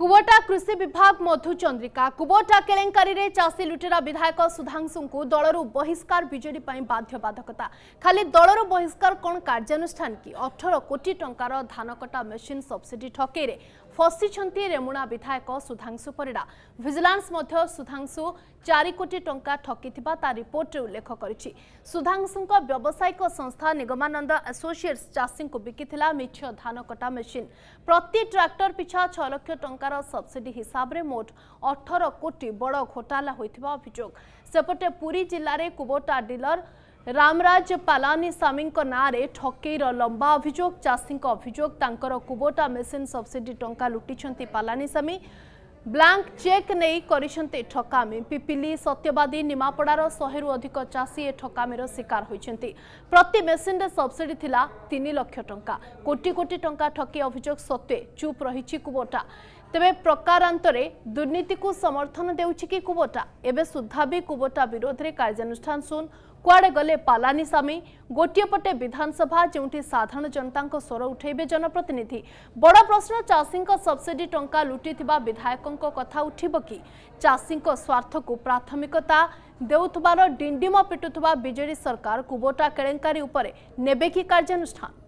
Kubota कृषि विभाग मधुचंद्रिका Kubota केलेंकारी रे लुटेरा विधायक सुधांशु को दलर बहिष्कार विजेडी पई बाध्यबाधकता खाली दलर बहिष्कार कोन कार्यानुष्ठान की 18 कोटी टंकार धानकटा मशीन सब्सिडी ठके फसी रेमुणा विधायक सुधांशु परिडा विजिलेंस मध्य सुधांशु 4 कोटी टंका ठकीतिबा रिपोर्ट उल्लेख कर सुधांशु को संस्था निगमानंद एसोसीएट चाषी को बिकिथिला मिथ्य धानकटा मशीन प्रति ट्रैक्टर पिछा 6 ସରକାର ସବସିଡି ହିସାବରେ ମୋଟ ଅଠର କୋଟି ବଡ଼ ଘୋଟାଲା ହୋଇଥିବା ଅଭିଯୋଗ ସେପଟେ ପୁରୀ ଜିଲ୍ଲାରେ କୁବୋଟା ଡିଲର ରାମରାଜ ପାଲାନିସ୍ୱାମୀଙ୍କ ନାଁରେ ଠକେଇର ଲମ୍ବା ଅଭିଯୋଗ ଚାଷୀଙ୍କ ଅଭିଯୋଗ ତାଙ୍କର କୁବୋଟା ମେସିନ୍ ସବସିଡି ଟଙ୍କା ଲୁଟିଛନ୍ତି ପାଲାନିସ୍ୱାମୀ ବ୍ଲାଙ୍କ ଚେକ୍ ନେଇ କରିଛନ୍ତି ଠକାମି ପିପିଲି ସତ୍ୟବାଦୀ ନିମାପଡ଼ାର ଶହେରୁ ଅଧିକ ଚାଷୀ ଏ ଠକାମିର ଶିକାର ହୋଇଛନ୍ତି ପ୍ରତି ମେସିନ୍ରେ ସବସିଡି ଥିଲା ତିନି ଲକ୍ଷ ଟଙ୍କା କୋଟି କୋଟି ଟଙ୍କା ଠକି ଅଭିଯୋଗ ସତ୍ତ୍ୱେ ଚୁପ୍ ରହିଛି କୁବୋଟା ତେବେ ପ୍ରକାରାନ୍ତରେ ଦୁର୍ନୀତିକୁ ସମର୍ଥନ ଦେଉଛି କି କୁବଟା ଏବେ ସୁଦ୍ଧା ବି କୁବଟା ବିରୋଧରେ କାର୍ଯ୍ୟାନୁଷ୍ଠାନ ଶୂନ କୁଆଡ଼େ ଗଲେ ପାଲାନିସାମୀ ଗୋଟିଏ ପଟେ ବିଧାନସଭା ଯେଉଁଠି ସାଧାରଣ ଜନତାଙ୍କ ସ୍ୱର ଉଠାଇବେ ଜନପ୍ରତିନିଧି ବଡ଼ ପ୍ରଶ୍ନ ଚାଷୀଙ୍କ ସବସିଡି ଟଙ୍କା ଲୁଟିଥିବା ବିଧାୟକଙ୍କ କଥା ଉଠିବ କି ଚାଷୀଙ୍କ ସ୍ୱାର୍ଥକୁ ପ୍ରାଥମିକତା ଦେଉଥିବାର ଡିଣ୍ଡିମ ପିଟୁଥିବା ବିଜେଡି ସରକାର କୁବଟା କେଳେଙ୍କାରୀ ଉପରେ ନେବେ କି କାର୍ଯ୍ୟାନୁଷ୍ଠାନ